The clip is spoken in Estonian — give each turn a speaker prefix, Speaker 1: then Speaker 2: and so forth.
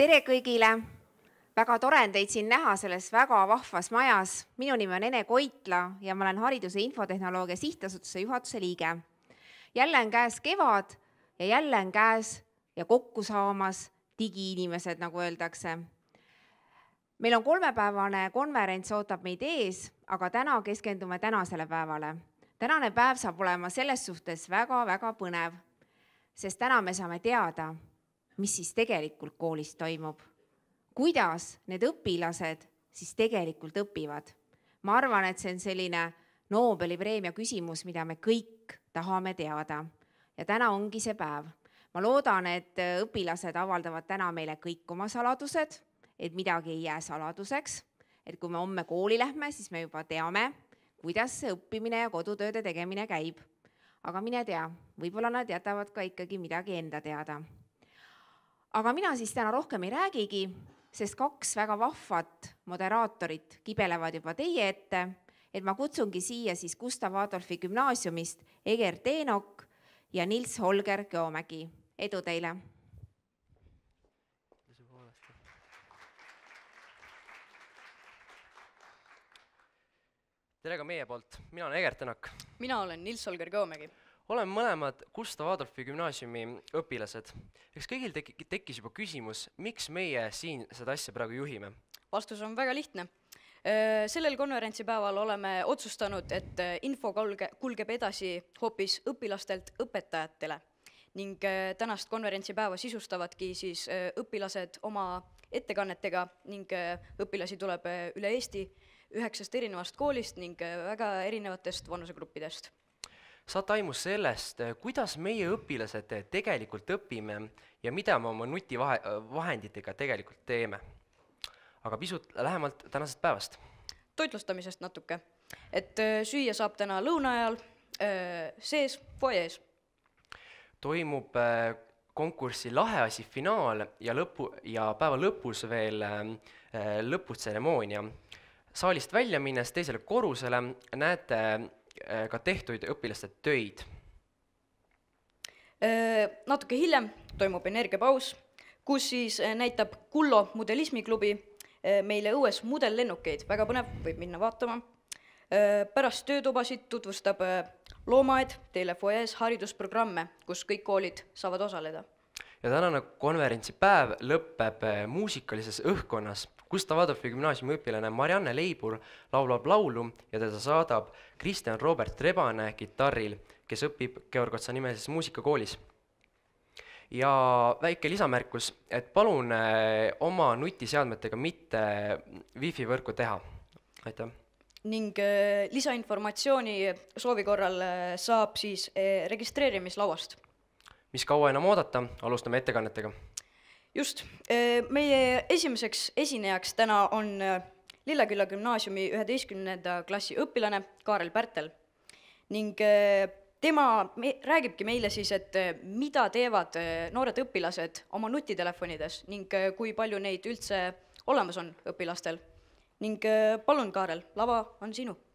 Speaker 1: tere kõigile, väga tore on teid siin näha selles väga vahvas majas. minu nimi on Ene Koitla ja ma olen Hariduse Infotehnoloogia Sihtasutuse juhatuse liige. jälle on käes kevad ja jälle on käes ja kokku saamas digiinimesed, nagu öeldakse. meil on kolmepäevane konverents ootab meid ees, aga täna keskendume tänasele päevale. tänane päev saab olema selles suhtes väga-väga põnev, sest täna me saame teada mis siis tegelikult koolis toimub. kuidas need õpilased siis tegelikult õpivad? ma arvan, et see on selline Nobeli preemia küsimus, mida me kõik tahame teada. ja täna ongi see päev. ma loodan, et õpilased avaldavad täna meile kõik oma saladused, et midagi ei jää saladuseks. et kui me homme kooli lähme, siis me juba teame, kuidas see õppimine ja kodutööde tegemine käib. aga mine tea, võib-olla nad jätavad ka ikkagi midagi enda teada aga mina siis täna rohkem ei räägigi, sest kaks väga vahvat moderaatorit kibelevad juba teie ette, et ma kutsungi siia siis Gustav Adolfi gümnaasiumist Eger Teenok ja Nils-Holger Keomägi, edu teile!
Speaker 2: tere ka meie poolt, mina olen Eger Tänak.
Speaker 3: mina olen Nils-Holger Kõomägi
Speaker 2: oleme mõlemad Gustav Adolfi gümnaasiumi õpilased. eks kõigil tek-, tekkis juba küsimus, miks meie siin seda asja praegu juhime?
Speaker 3: vastus on väga lihtne. Sellel konverentsipäeval oleme otsustanud, et äh, info kulge-, kulgeb edasi hoopis õpilastelt õpetajatele ning äh, tänast konverentsipäeva sisustavadki siis äh, õpilased oma ettekannetega ning õpilasi tuleb üle Eesti üheksast erinevast koolist ning väga erinevatest vanusegruppidest
Speaker 2: saate aimu sellest, eh, kuidas meie õpilased eh, tegelikult õpime ja mida me oma nutivahe, eh, vahenditega tegelikult teeme. aga pisut lähemalt tänasest päevast.
Speaker 3: toitlustamisest natuke, et süüa saab täna lõuna ajal sees fuajees.
Speaker 2: toimub konkursi Lahe asi finaal ja lõpu, ja päeva lõpus veel lõputseremoonia. saalist välja minnes teisele korrusele näete Äh, ka tehtuid õpilaste töid?
Speaker 3: Äh, natuke hiljem toimub energiapaus, kus siis äh, näitab Kullo modellismiklubi meile õues mudellennukeid, väga põnev, võib minna vaatama. Pärast töötubasid tutvustab loomaaed teile fuajees haridusprogramme, kus kõik koolid saavad osaleda.
Speaker 2: ja tänane konverentsipäev lõpeb muusikalises õhkkonnas Gustav Adolfi gümnaasiumi õpilane Marianne Leibur laulab laulu ja teda saadab Kristjan Robert Rebane kitarril, kes õpib Georg Otsa nimelises muusikakoolis ja väike lisamärkus, et palun eh, oma nutiseadmetega mitte wifi võrku teha, aitäh.
Speaker 3: ning eh, lisainformatsiooni soovi korral eh, saab siis registreerimislauast.
Speaker 2: mis kaua enam oodata, alustame ettekannetega
Speaker 3: just, meie esimeseks esinejaks täna on äh, Lilleküla gümnaasiumi üheteistkümnenda klassi õpilane Kaarel Pärtel ning äh, tema me-, räägibki meile siis, et äh, mida teevad noored õpilased oma nutitelefonides ning kui palju neid üldse olemas on õpilastel. ning palun, Kaarel, lava on sinu